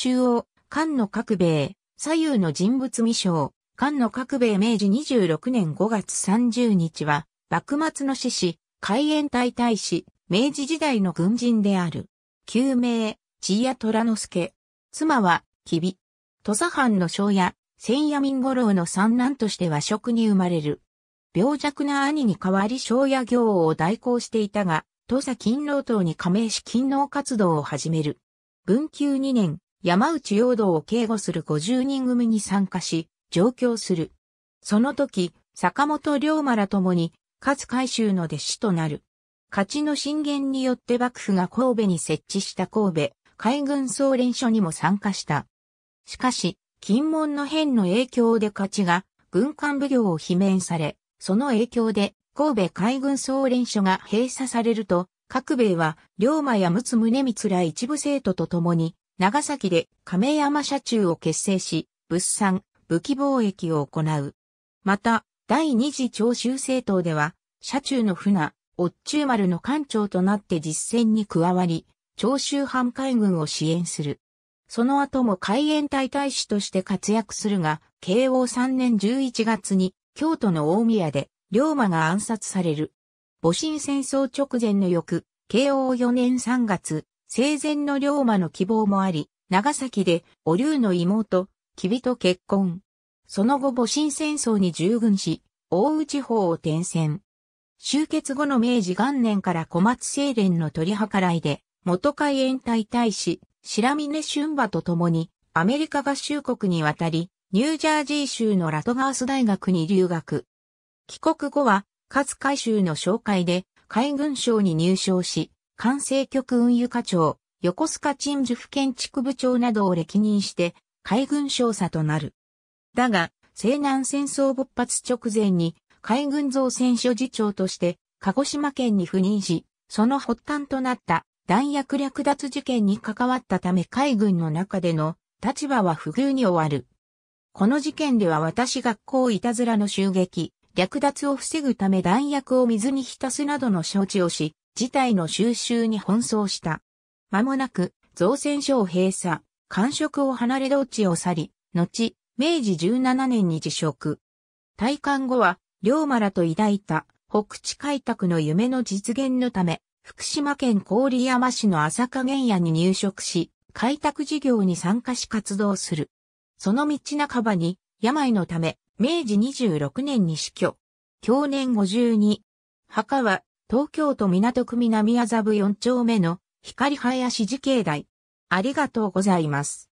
中央、菅野角兵衛、左右の人物未章、菅野角兵衛明治26年5月30日は、幕末の志士、海援隊大使、明治時代の軍人である。旧名、千谷虎之助。妻は、吉備。土佐藩の庄屋、千夜民五郎の三男として和食に生まれる。病弱な兄に代わり庄屋業を代行していたが、土佐勤労党に加盟し勤労活動を始める。文久2年、山内陽道を警護する50人組に参加し、上京する。その時、坂本龍馬らともに、勝海舟の弟子となる。勝ちの進言によって幕府が神戸に設置した神戸海軍総連署にも参加した。しかし、金門の変の影響で勝ちが軍艦奉行を罷免され、その影響で神戸海軍総連署が閉鎖されると、各米は龍馬や陸奥宗光ら一部生徒と共に長崎で亀山社中を結成し、物産、武器貿易を行う。また、第二次長州政党では、社中の船、おゅ中丸の艦長となって実戦に加わり、長州藩海軍を支援する。その後も海援隊大使として活躍するが、慶応3年11月に京都の大宮で龍馬が暗殺される。戊辰戦争直前の翌、慶応4年3月、生前の龍馬の希望もあり、長崎で、お竜の妹、キビと結婚。その後戊辰戦争に従軍し、大内法を転戦。終結後の明治元年から小松清廉の取り計らいで、元海援隊大使、白峰春馬と共に、アメリカ合衆国に渡り、ニュージャージー州のラトガース大学に留学。帰国後は、勝海州の紹介で海軍省に入省し、管制局運輸課長、横須賀鎮守府建築部長などを歴任して、海軍少佐となる。だが、西南戦争勃発直前に、海軍造船所次長として、鹿児島県に赴任し、その発端となった弾薬略奪事件に関わったため海軍の中での立場は不遇に終わる。この事件では私学校いたずらの襲撃、略奪を防ぐため弾薬を水に浸すなどの承知をし、事態の収拾に奔走した。間もなく、造船所を閉鎖、官職を離れ道地を去り、後、明治17年に辞職。退官後は、龍馬らと抱いた北地開拓の夢の実現のため、福島県郡山市の朝加原野に入植し、開拓事業に参加し活動する。その道半ばに、病のため、明治26年に死去。去年52。墓は、東京都港区南麻布4丁目の光林寺境内。ありがとうございます。